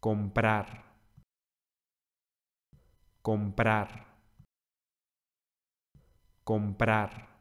comprar, comprar, comprar.